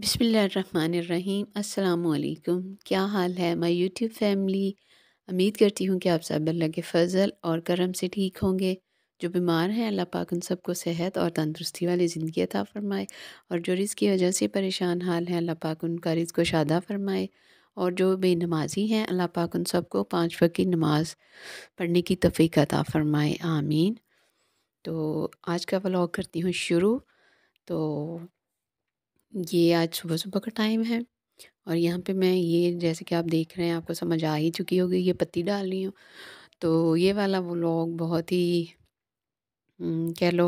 बिसमीम अलकुम क्या हाल है माय यूट्यूब फैमिली उम्मीद करती हूँ कि आप सब अल्लाह के फ़ज़ल और करम से ठीक होंगे जो बीमार हैं अल्लाह पाक उन सबको सेहत और तंदरुस्ती वाली ज़िंदगी अता फ़रमाए और जो रिज़ की वजह से परेशान हाल हैं अल्लाह पाक उनका रिज़ को शादा फ़रमाए और जो बेनमाजी हैं अल्लाह पाक उन सबको पाँच वक्त की नमाज़ पढ़ने की तफ़ीक अता फ़रमाए आमीन तो आज का व्लॉग करती हूँ शुरू तो ये आज सुबह सुबह का टाइम है और यहाँ पे मैं ये जैसे कि आप देख रहे हैं आपको समझ आ ही चुकी होगी ये पत्ती डाल रही हूँ तो ये वाला व्लॉग बहुत ही कह लो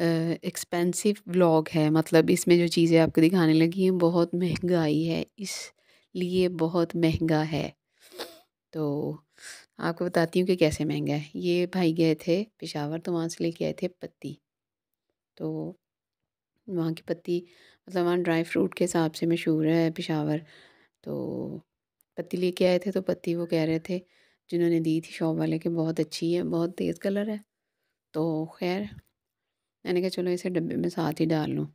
एक्सपेंसिव व्लॉग है मतलब इसमें जो चीज़ें आपको दिखाने लगी हैं बहुत महंगाई है इसलिए बहुत महंगा है तो आपको बताती हूँ कि कैसे महंगा है ये भाई गए थे पिशावर तो वहाँ से लेके आए थे पत्ती तो वहाँ की पत्ती मतलब वहाँ ड्राई फ्रूट के हिसाब से मशहूर है पिशावर तो पत्ती लेके आए थे तो पत्ती वो कह रहे थे जिन्होंने दी थी शॉप वाले के बहुत अच्छी है बहुत तेज़ कलर है तो खैर मैंने कहा चलो इसे डब्बे में साथ ही डाल लूँ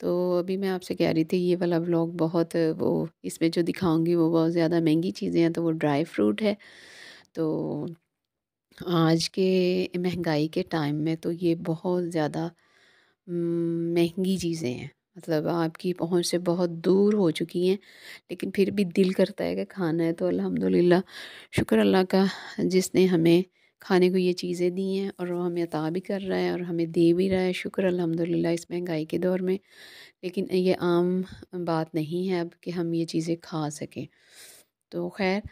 तो अभी मैं आपसे कह रही थी ये वाला ब्लॉग बहुत वो इसमें जो दिखाऊंगी वो बहुत ज़्यादा महंगी चीज़ें हैं तो वो ड्राई फ्रूट है तो आज के महंगाई के टाइम में तो ये बहुत ज़्यादा महंगी चीज़ें हैं मतलब आपकी पहुंच से बहुत दूर हो चुकी हैं लेकिन फिर भी दिल करता है कि खाना है तो अल्हम्दुलिल्लाह शुक्र अल्लाह का जिसने हमें खाने को ये चीज़ें दी हैं और वो हमें अता भी कर रहा है और हमें दे भी रहा है शुक्र अल्हम्दुलिल्लाह इस महंगाई के दौर में लेकिन ये आम बात नहीं है अब कि हम ये चीज़ें खा सकें तो खैर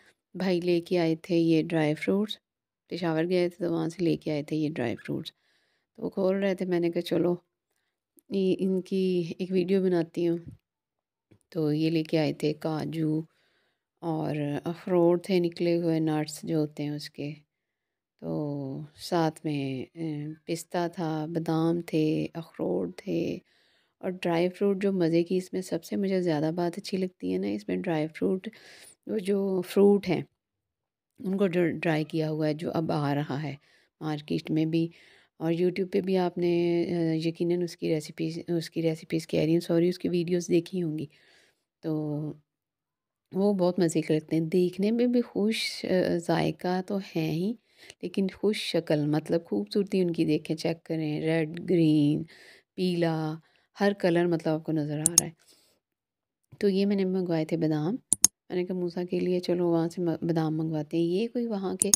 भाई कर आए थे ये ड्राई फ्रूट्स पेशावर गए थे तो वहाँ से कर आए थे ये ड्राई फ्रूट्स तो वो खोल रहे थे मैंने कहा चलो ये इनकी एक वीडियो बनाती हूँ तो ये लेके आए थे काजू और अखरोट थे निकले हुए नट्स जो होते हैं उसके तो साथ में पिस्ता था बादाम थे अखरोट थे और ड्राई फ्रूट जो मज़े की इसमें सबसे मुझे ज़्यादा बात अच्छी लगती है ना इसमें ड्राई फ्रूट वो जो फ्रूट हैं उनको ड्राई किया हुआ है जो अब आ रहा है मार्केट में भी और यूट्यूब पे भी आपने यकीनन उसकी रेसिपीज़ उसकी रेसिपीज़ कह रही हूँ सॉरी उसकी वीडियोस देखी होंगी तो वो बहुत मज़े के लगते हैं देखने में भी खुश जायका तो है ही लेकिन खुश शक्ल मतलब खूबसूरती उनकी देखें चेक करें रेड ग्रीन पीला हर कलर मतलब आपको नज़र आ रहा है तो ये मैंने मंगवाए थे बादाम मैंने कहा मूसा के लिए चलो वहाँ से बादाम मंगवाते हैं ये कोई वहाँ के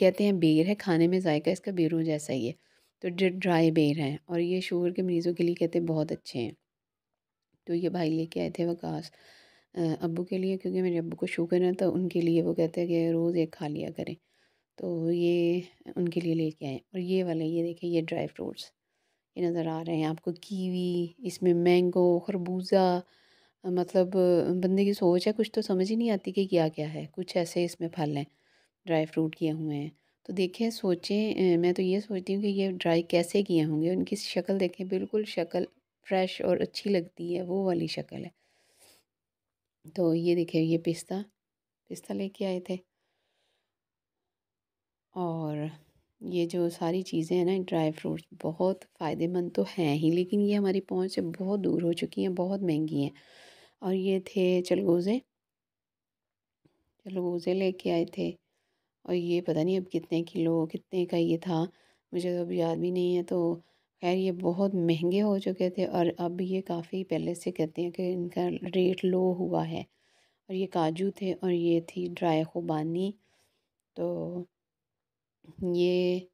कहते हैं बेर है खाने में जायका इसका बेरों जैसा ही है तो ड्राई बेर हैं और ये शुगर के मरीज़ों के लिए कहते हैं बहुत अच्छे हैं तो ये भाई लेके आए थे वकास अबू के लिए क्योंकि मेरे अबू को शुगर है तो उनके लिए वो कहते हैं कि रोज़ एक खा लिया करें तो ये उनके लिए लेके आए और ये वाले ये देखें ये ड्राई फ्रूट्स ये नज़र आ रहे हैं आपको कीवी इसमें मैंगो खरबूजा मतलब बंदे की सोच है कुछ तो समझ ही नहीं आती कि क्या क्या है कुछ ऐसे इसमें फल हैं ड्राई फ्रूट किए हुए हैं तो देखें सोचें मैं तो ये सोचती हूँ कि ये ड्राई कैसे किए होंगे उनकी शक्ल देखें बिल्कुल शक्ल फ्रेश और अच्छी लगती है वो वाली शक्ल है तो ये देखें ये पिस्ता पिस्ता लेके आए थे और ये जो सारी चीज़ें हैं ना ड्राई फ्रूट्स बहुत फ़ायदेमंद तो हैं ही लेकिन ये हमारी पहुँच से बहुत दूर हो चुकी हैं बहुत महंगी हैं और ये थे चलगोज़े चलगोज़े लेके आए थे और ये पता नहीं अब कितने किलो कितने का ये था मुझे तो अब याद भी नहीं है तो खैर ये बहुत महंगे हो चुके थे और अब ये काफ़ी पहले से कहते हैं कि इनका रेट लो हुआ है और ये काजू थे और ये थी ड्राई खुबानी तो ये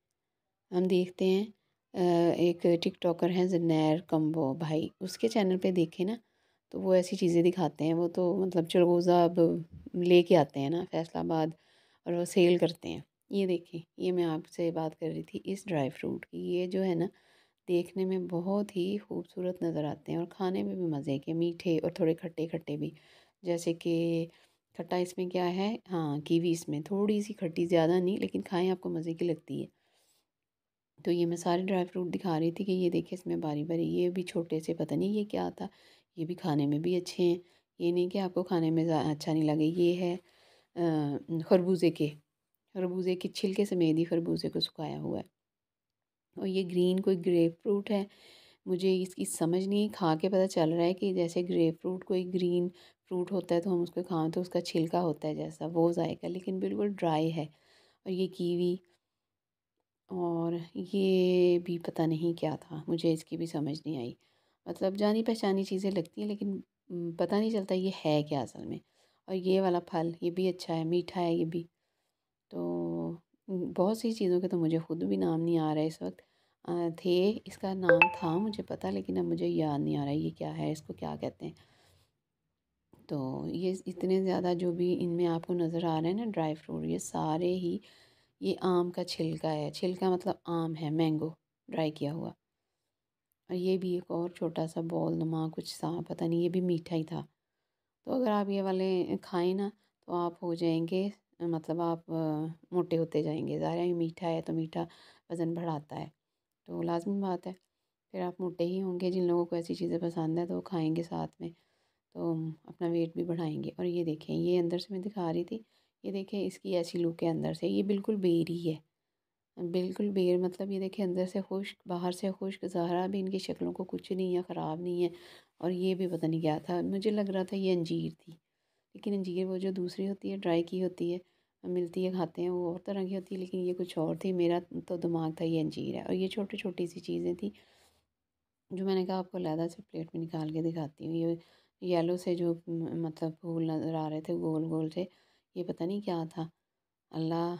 हम देखते हैं एक टिकटॉकर हैं जनैर कम्बो भाई उसके चैनल पे देखें ना तो वो ऐसी चीज़ें दिखाते हैं वो तो मतलब चलगोज़ा अब के आते हैं ना फैसलाबाद और वो सेल करते हैं ये देखिए ये मैं आपसे बात कर रही थी इस ड्राई फ्रूट की ये जो है ना देखने में बहुत ही खूबसूरत नज़र आते हैं और खाने में भी मज़े के मीठे और थोड़े खट्टे खट्टे भी जैसे कि खट्टा इसमें क्या है हाँ कीवी इसमें थोड़ी सी खट्टी ज़्यादा नहीं लेकिन खाएं आपको मज़े की लगती है तो ये मैं सारे ड्राई फ्रूट दिखा रही थी कि ये देखिए इसमें बारी बारी ये भी छोटे से पता नहीं ये क्या था ये भी खाने में भी अच्छे हैं ये नहीं कि आपको खाने में अच्छा नहीं लगे ये है खरबूजे के खरबूजे के छिलके समेत ही खरबूजे को सुखाया हुआ है और ये ग्रीन कोई ग्रेप फ्रूट है मुझे इसकी समझ नहीं खा के पता चल रहा है कि जैसे ग्रेप फ्रूट कोई ग्रीन फ्रूट होता है तो हम उसको खाएं तो उसका छिलका होता है जैसा वो जायका लेकिन बिल्कुल ड्राई है और ये कीवी और ये भी पता नहीं क्या था मुझे इसकी भी समझ नहीं आई मतलब जानी पहचानी चीज़ें लगती हैं लेकिन पता नहीं चलता ये है क्या असल में और ये वाला फल ये भी अच्छा है मीठा है ये भी तो बहुत सी चीज़ों के तो मुझे ख़ुद भी नाम नहीं आ रहा है इस वक्त थे इसका नाम था मुझे पता लेकिन अब मुझे याद नहीं आ रहा है ये क्या है इसको क्या कहते हैं तो ये इतने ज़्यादा जो भी इनमें आपको नज़र आ रहे हैं ना ड्राई फ्रूट ये सारे ही ये आम का छिलका है छिलका मतलब आम है मैंगो ड्राई किया हुआ और ये भी एक और छोटा सा बॉल नुमा कुछ सा पता नहीं ये भी मीठा ही था तो अगर आप ये वाले खाएं ना तो आप हो जाएंगे मतलब आप मोटे होते जाएंगे ज़ाहिर है मीठा है तो मीठा वज़न बढ़ाता है तो लाजमी बात है फिर आप मोटे ही होंगे जिन लोगों को ऐसी चीज़ें पसंद है तो वो खाएँगे साथ में तो अपना वेट भी बढ़ाएंगे और ये देखें ये अंदर से मैं दिखा रही थी ये देखें इसकी ऐसी लुक है अंदर से ये बिल्कुल बेरी है बिल्कुल बेर मतलब ये देखें अंदर से खुश्क बाहर से खुश्क ज़हरा भी इनकी शक्लों को कुछ नहीं है ख़राब नहीं है और ये भी पता नहीं क्या था मुझे लग रहा था ये अंजीर थी लेकिन अंजीर वो जो दूसरी होती है ड्राई की होती है मिलती है खाते हैं वो और तरह की होती है लेकिन ये कुछ और थी मेरा तो दिमाग था ये अंजीर है और ये छोटी छोटी सी चीज़ें थी जो मैंने कहा आपको लहदा से प्लेट में निकाल के दिखाती हूँ ये येलो से जो मतलब फूल नज़र आ रहे थे गोल गोल से ये पता नहीं क्या था अल्लाह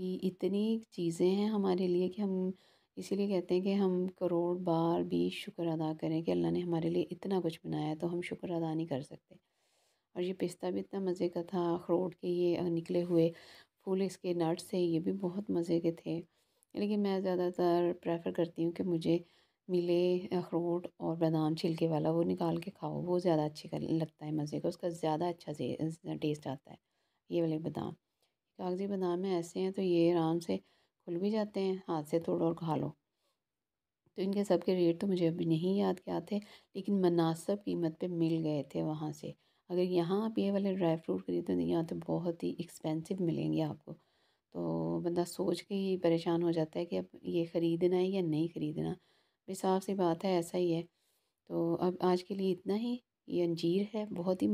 की इतनी चीज़ें हैं हमारे लिए कि हम इसीलिए कहते हैं कि हम करोड़ बार भी शुक्र अदा करें कि अल्लाह ने हमारे लिए इतना कुछ बनाया है तो हम शुक्र अदा नहीं कर सकते और ये पिस्ता भी इतना मज़े का था अखरोट के ये निकले हुए फूल इसके नट्स थे ये भी बहुत मज़े के थे लेकिन मैं ज़्यादातर प्रेफर करती हूँ कि मुझे मिले अखरोट और बादाम छिलके वाला वो निकाल के खाओ वो ज़्यादा अच्छे का लगता है मज़े का उसका ज़्यादा अच्छा टेस्ट आता है ये वाले बादाम कागज़ी बादाम ऐसे हैं तो ये आराम से खुल भी जाते हैं हाथ से तोड़ो और खा लो तो इनके सब के रेट तो मुझे अभी नहीं याद क्या थे लेकिन मुनासब कीमत पे मिल गए थे वहाँ से अगर यहाँ आप ये वाले ड्राई फ्रूट खरीदते तो हैं यहाँ तो बहुत ही एक्सपेंसिव मिलेंगे आपको तो बंदा सोच के ही परेशान हो जाता है कि अब ये ख़रीदना है या नहीं ख़रीदना बेसाफ सी बात है ऐसा ही है तो अब आज के लिए इतना ही ये अंजीर है बहुत ही